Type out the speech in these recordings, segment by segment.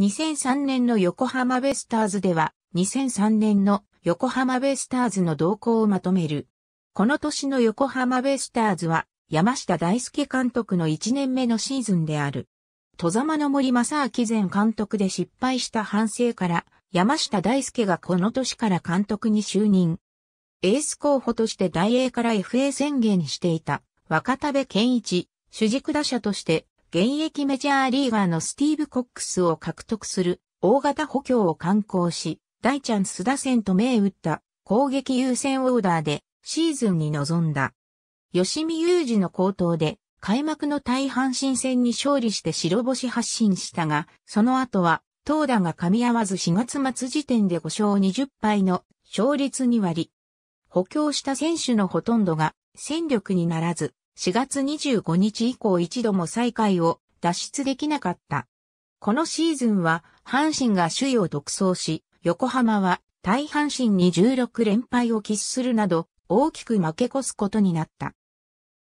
2003年の横浜ベスターズでは、2003年の横浜ベスターズの動向をまとめる。この年の横浜ベスターズは、山下大輔監督の1年目のシーズンである。戸様の森正明前監督で失敗した反省から、山下大輔がこの年から監督に就任。エース候補として大英から FA 宣言していた若田部健一、主軸打者として現役メジャーリーガーのスティーブ・コックスを獲得する大型補強を観行し、大チャンス打線と銘打った攻撃優先オーダーでシーズンに臨んだ。吉見雄二の高頭で開幕の大半新戦に勝利して白星発進したが、その後は投打が噛み合わず4月末時点で5勝20敗の勝率2割。補強した選手のほとんどが戦力にならず、4月25日以降一度も再会を脱出できなかった。このシーズンは阪神が首位を独走し、横浜は大阪神に16連敗を喫するなど大きく負け越すことになった。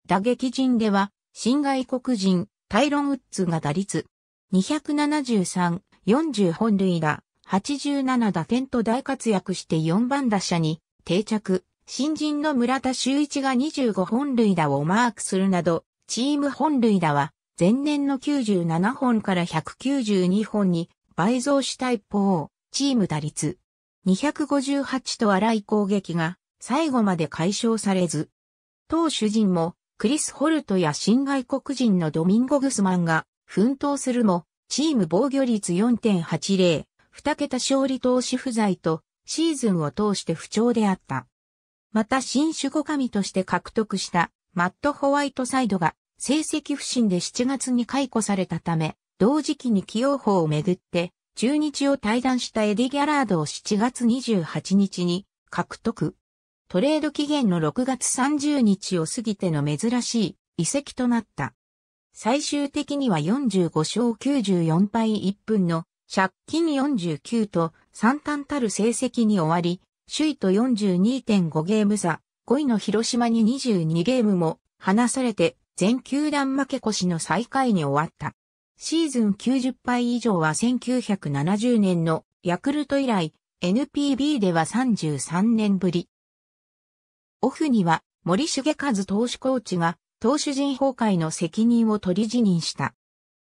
打撃陣では新外国人タイロン・ウッズが打率273、40本塁打、87打点と大活躍して4番打者に定着。新人の村田修一が25本塁打をマークするなど、チーム本塁打は前年の97本から192本に倍増した一方、チーム打率258と荒い攻撃が最後まで解消されず、当主人もクリス・ホルトや新外国人のドミンゴ・グスマンが奮闘するも、チーム防御率4.80、2桁勝利投手不在と、シーズンを通して不調であった。また新守護神として獲得したマット・ホワイトサイドが成績不振で7月に解雇されたため、同時期に起用法をめぐって中日を退団したエディ・ギャラードを7月28日に獲得。トレード期限の6月30日を過ぎての珍しい移籍となった。最終的には45勝94敗1分の借金49と惨憺たる成績に終わり、首位と42.5ゲーム差、5位の広島に22ゲームも離されて全球団負け越しの最下位に終わった。シーズン90敗以上は1970年のヤクルト以来、NPB では33年ぶり。オフには森重和投手コーチが投手陣崩壊の責任を取り辞任した。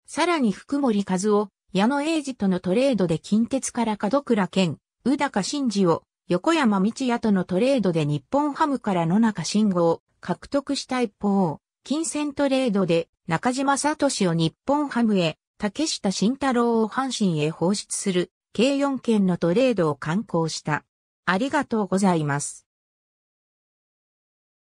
さらに福森和夫、矢野英二とのトレードで近鉄から門倉健、宇高真二を横山道也とのトレードで日本ハムから野中慎吾を獲得した一方、金銭トレードで中島聡を日本ハムへ、竹下慎太郎を阪神へ放出する計4件のトレードを刊行した。ありがとうございます。